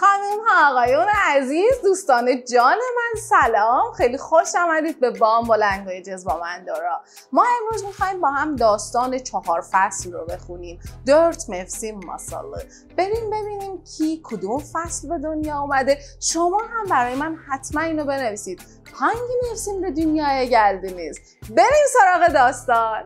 خانم ها آقایون عزیز دوستان جان من سلام خیلی خوش آمدید به بام من جزبامندارا ما امروز میخوایم با هم داستان چهار فصل رو بخونیم درت مفسیم مساله بریم ببینیم کی کدوم فصل به دنیا آمده شما هم برای من حتما اینو بنویسید هنگی مفسیم به dünyaya نیست بریم سراغ داستان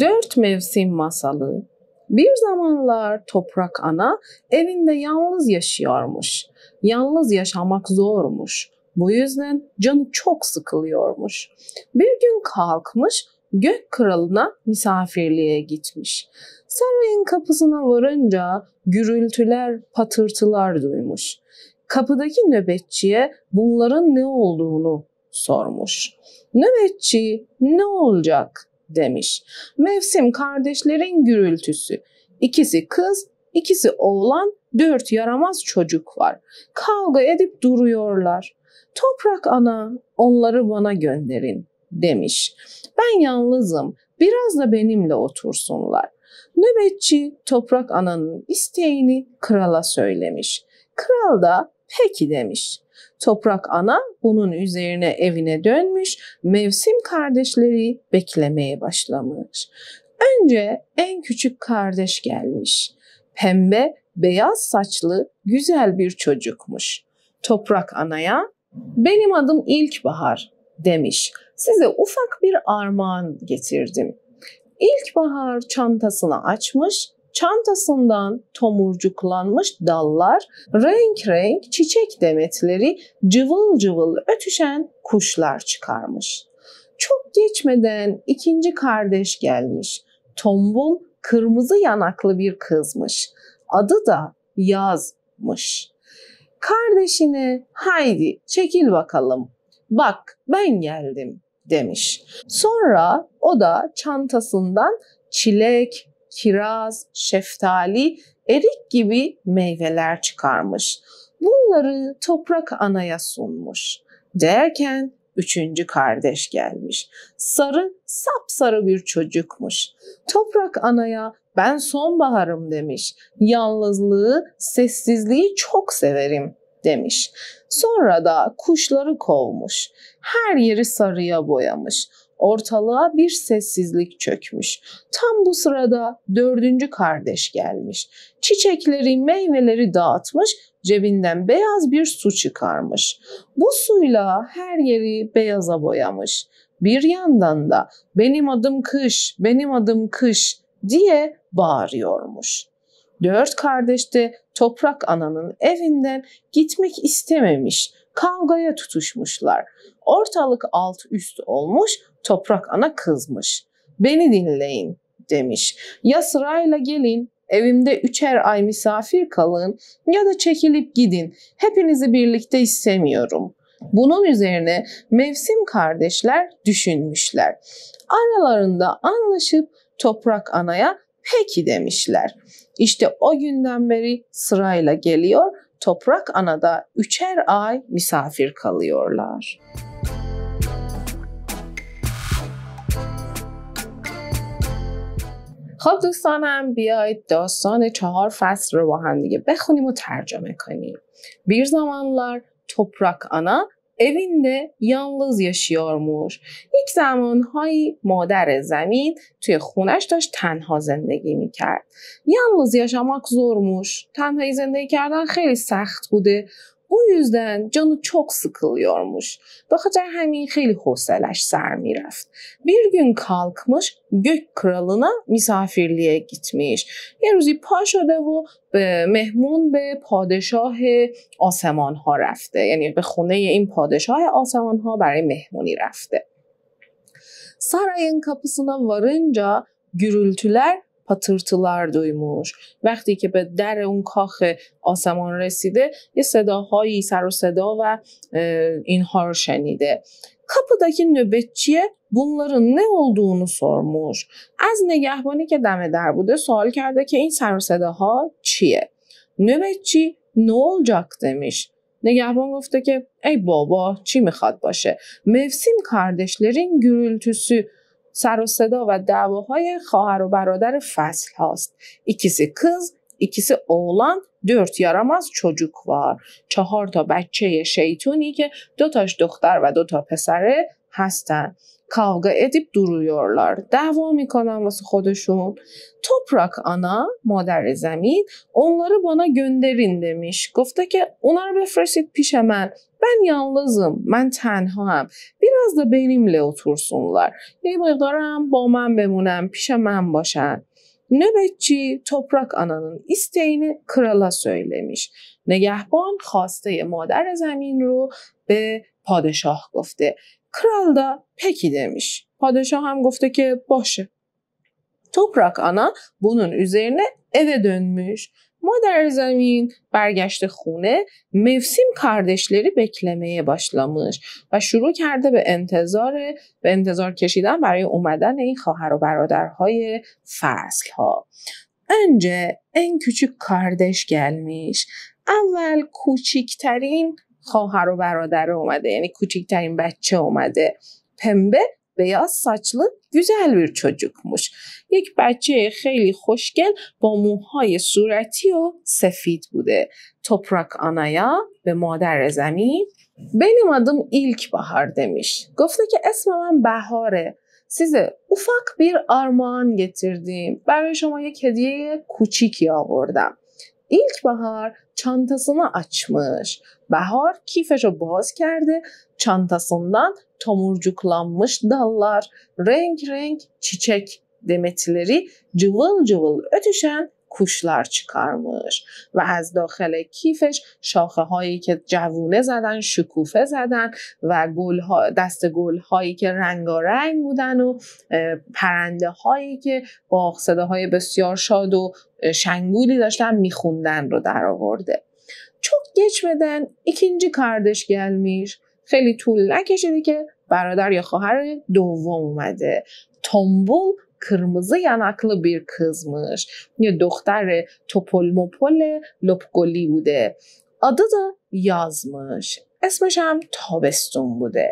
درت مفسیم مساله Bir zamanlar toprak ana evinde yalnız yaşıyormuş. Yalnız yaşamak zormuş. Bu yüzden canı çok sıkılıyormuş. Bir gün kalkmış gök kralına misafirliğe gitmiş. Sarayın kapısına varınca gürültüler, patırtılar duymuş. Kapıdaki nöbetçiye bunların ne olduğunu sormuş. Nöbetçi ne olacak demiş. Mevsim kardeşlerin gürültüsü. İkisi kız, ikisi oğlan, dört yaramaz çocuk var. Kavga edip duruyorlar. Toprak ana, onları bana gönderin demiş. Ben yalnızım, biraz da benimle otursunlar. Nöbetçi toprak ananın isteğini krala söylemiş. Kral da peki demiş. Toprak ana bunun üzerine evine dönmüş, mevsim kardeşleri beklemeye başlamış. Önce en küçük kardeş gelmiş. Pembe, beyaz saçlı güzel bir çocukmuş. Toprak anaya benim adım İlkbahar demiş. Size ufak bir armağan getirdim. İlkbahar çantasını açmış, çantasından tomurcuklanmış dallar, renk renk çiçek demetleri, cıvıl cıvıl ötüşen kuşlar çıkarmış. Çok geçmeden ikinci kardeş gelmiş. Tombul kırmızı yanaklı bir kızmış. Adı da Yaz'mış. Kardeşine haydi çekil bakalım. Bak ben geldim demiş. Sonra o da çantasından çilek, kiraz, şeftali, erik gibi meyveler çıkarmış. Bunları toprak anaya sunmuş. Derken üçüncü kardeş gelmiş. Sarı, sapsarı bir çocukmuş. Toprak anaya ben sonbaharım demiş. Yalnızlığı, sessizliği çok severim demiş. Sonra da kuşları kovmuş. Her yeri sarıya boyamış. Ortalığa bir sessizlik çökmüş. Tam bu sırada dördüncü kardeş gelmiş. Çiçekleri, meyveleri dağıtmış, cebinden beyaz bir su çıkarmış. Bu suyla her yeri beyaza boyamış. Bir yandan da benim adım kış, benim adım kış diye bağırıyormuş. Dört kardeş de toprak ananın evinden gitmek istememiş kavgaya tutuşmuşlar. Ortalık alt üst olmuş, toprak ana kızmış. Beni dinleyin demiş. Ya sırayla gelin, evimde üçer ay misafir kalın ya da çekilip gidin. Hepinizi birlikte istemiyorum.'' Bunun üzerine mevsim kardeşler düşünmüşler. Aralarında anlaşıp toprak anaya peki demişler. İşte o günden beri sırayla geliyor toprak anada üçer ay misafir kalıyorlar. خب دوستانم بیاید داستان چهار فصل رو با هم دیگه بخونیم و ترجمه کنیم. Bir zamanlar toprak ana evinde yalnız yaşıyormuş. یک زمانهایی مادر زمین توی خونش داشت تنها زندگی میکرد. یalnız yaşamak زرموش تنهایی زندگی کردن خیلی سخت بوده. O yüzden canı çok sıkılıyormuş. Ve hatta hemen خیلی حوصلش سر Bir gün kalkmış gök kralına misafirliğe gitmiş. Bir روزی پا شده و به مهمون به پادشاه آسمان ها رفته. یعنی به خونه این پادشاه آسمان ها برای مهمونی رفته. Sarayın kapısına varınca gürültüler پاترتلر دویموش وقتی که به در اون کاخ آسمان رسیده یه صداهایی سر و صدا و اینها رو شنیده kapıdaki nöbetçiye نه نه اولدونو سرموش. از نگهبانی که دم در بوده سوال کرده که این سر و صداها چیه؟ نوبتچی نول جاک دمیش. نگهبان گفته که ای بابا چی میخواد باشه؟ مفسیم کاردشلرین گرولتوسی سر و صدا و دعواهای خواهر و برادر فصل هاست. ایکیسی کز، ایکیسی اولان، دورت یارماز çocuk وار چهار تا بچه شیطونی که دو تاش دختر و دو تا پسره هستن. کاوگا ادیب دورویورلار دعوا میکنن واسه خودشون. توپراک آنا، مادر زمین onları بانا گندرین دمیش گفته که اونا رو بفرستید پیش من. من یالزم. من تنها هم. از دا بریم لئوتورسونلار یه مقدارم با من بمونن پیش من باشن Nöbetçi toprak ananın isteğini krala söylemiş. Negahban خواسته مادر زمین رو به پادشاه گفته. Kral da peki demiş. Padişah hem gofte ki başı. Toprak ana bunun üzerine eve dönmüş. ما در زمین برگشت خونه مفسیم کاردشلری بکلمه باشلامش و شروع کرده به انتظار به انتظار کشیدن برای اومدن این خواهر و برادرهای فصل ها انجه این کوچیک کاردش گلمیش اول کوچیکترین خواهر و برادر اومده یعنی کوچیکترین بچه اومده پنبه beyaz saçlı güzel bir çocukmuş. یک بچه خیلی خوشگل با موهای صورتی و سفید بوده. Toprak anaya به مادر زمین benim adım İlkbahar demiş. گفته ki اسم من بهاره. size ufak bir armağan getirdim. Ben شما bir hediye küçük آوردم. İlkbahar çantasını açmış. Bahar kifeşi boz kerdi. Çantasından tomurcuklanmış dallar, renk renk çiçek demetleri cıvıl cıvıl ötüşen کوشلار چیکارموش و از داخل کیفش شاخه هایی که جوونه زدن شکوفه زدن و گل دست گل هایی که رنگارنگ بودن و پرنده هایی که با صداهای بسیار شاد و شنگولی داشتن میخوندن رو در آورده گچ بدن ایکینجی کاردش گلمیش خیلی طول نکشیده که برادر یا خواهر دوم اومده تنبول kırmızı yanaklı bir kızmış. Yine doktor topolmopole Mopole Lopgoli بوده. Adı da yazmış. اسمش هم تابستون بوده.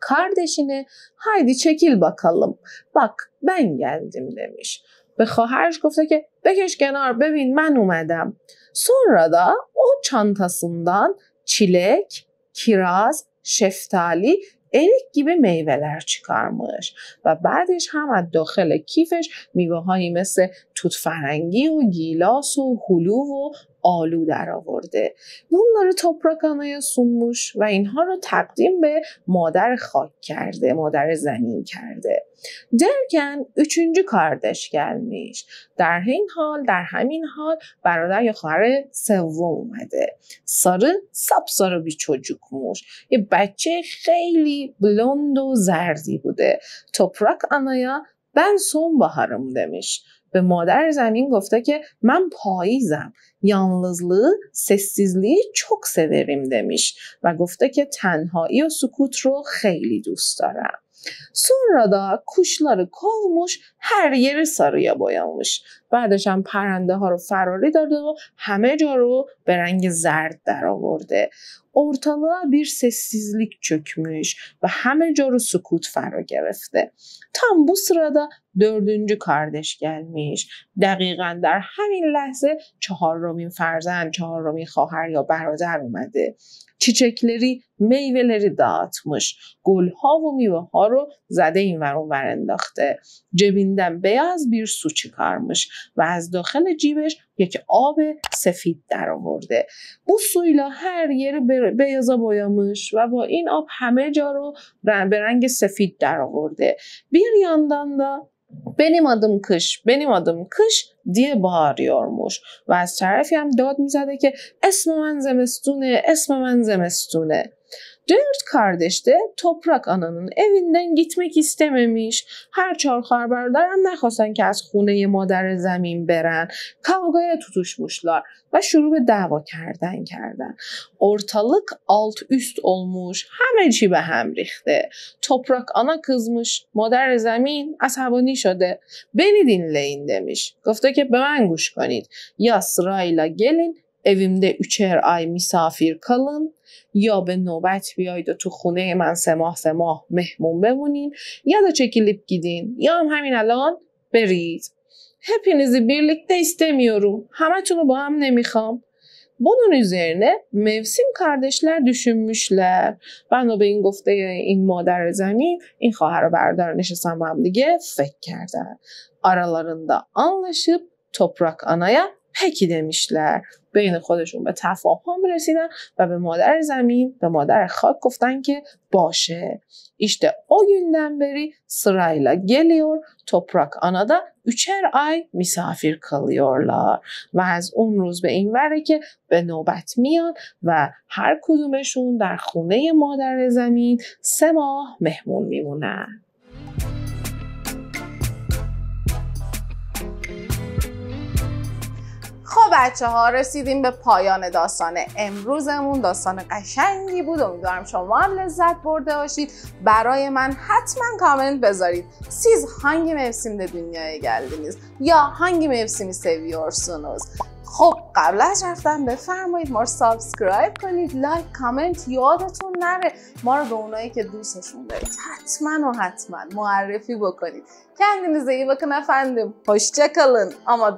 Kardeşine haydi çekil bakalım. Bak ben geldim demiş. Ve خواهرش گفته که بکش کنار ببین من اومدم. Sonra da o çantasından çilek, kiraz, şeftali اریک گیب میوهلر چیکارموش و بعدش هم از داخل کیفش میوههایی مثل توت و گیلاس و هلو و آلو در آورده، اون داره anaya سوموش، و اینها رو تقدیم به مادر خاک کرده مادر زمین کرده درکن üçüncü کاردش گلمیش در این حال در همین حال برادر یا خواهر سوم اومده سب ساره بی چوجوکموش یه بچه خیلی بلند و زردی بوده بر anaya سوم بهارم دمیش. به مادر زمین گفته که من پاییزم یانلزلی سستیزلی چوک سویریم دمیش و گفته که تنهایی و سکوت رو خیلی دوست دارم سون دا کشلار کومش هر یه ساریا بعدش هم پرنده ها رو فراری داده و همه جا رو به رنگ زرد در آورده. ortalığa بیر sessizlik çökmüş و همه جا رو سکوت فرا گرفته. Tam bu sırada dördüncü kardeş gelmiş. دقیقا در همین لحظه چهار فرزن، فرزند، رومین خواهر یا برادر اومده. چیچکلری میوهلری dağıtmış. گلها و میوه ها رو زده این ور ور انداخته. جبیندن بیاز بیر سوچی çıkarmış. و از داخل جیبش یک آب سفید در آورده بو سویلا هر یه بیازا بایامش و با این آب همه جا رو به رنگ سفید در آورده بیر yandan da benim کش کش benim آدم کش دیه و از طرفی هم داد میزده که اسم من زمستونه اسم من زمستونه Dört kardeş de Toprak ananın evinden gitmek istememiş. Her çar karberler ne kalsın ki az kune ye madere zemin beren. Kavga ya tutuşmuşlar ve şuru be dava kerden kerden. Ortalık alt üst olmuş. Hemeci be hem rixte. Toprak ana kızmış. Madere zemin az hava nişade. Beni dinleyin demiş. Kafte ki be menguş kanit. Ya sırayla gelin evimde üçer ay misafir kalın یا به نوبت بیاید و تو خونه من سه ماه سه ماه مهمون بمونین یا da çekilip gidin یا هم همین الان برید Hepinizi birlikte istemiyorum. Hamatunu bağım nemikham. Bunun üzerine mevsim kardeşler düşünmüşler. Ben o beyin gufte in mader zemin, in خواهر بردار نشستم دیگه فکر کردن. Aralarında anlaşıp toprak anaya peki demişler. بین خودشون به تفاهم رسیدن و به مادر زمین به مادر خاک گفتن که باشه ایشته o سرایلا گلیور، گلیور، توپراک آنادا، anada آی، میسافیر کلیورلار. و از اون روز به این وره که به نوبت میان و هر کدومشون در خونه مادر زمین سه ماه مهمون میمونن بچه ها رسیدیم به پایان داستان امروزمون داستان قشنگی بود امیدوارم شما هم لذت برده باشید برای من حتما کامنت بذارید سیز هنگی مفسیم ده دنیای گلدینیز یا هنگی مفسیمی سویورسونوز خب قبل از رفتن بفرمایید ما رو سابسکرایب کنید لایک کامنت یادتون نره ما رو به اونایی که دوستشون دارید حتما و حتما معرفی بکنید Kendinize iyi bakın efendim. Hoşçakalın ama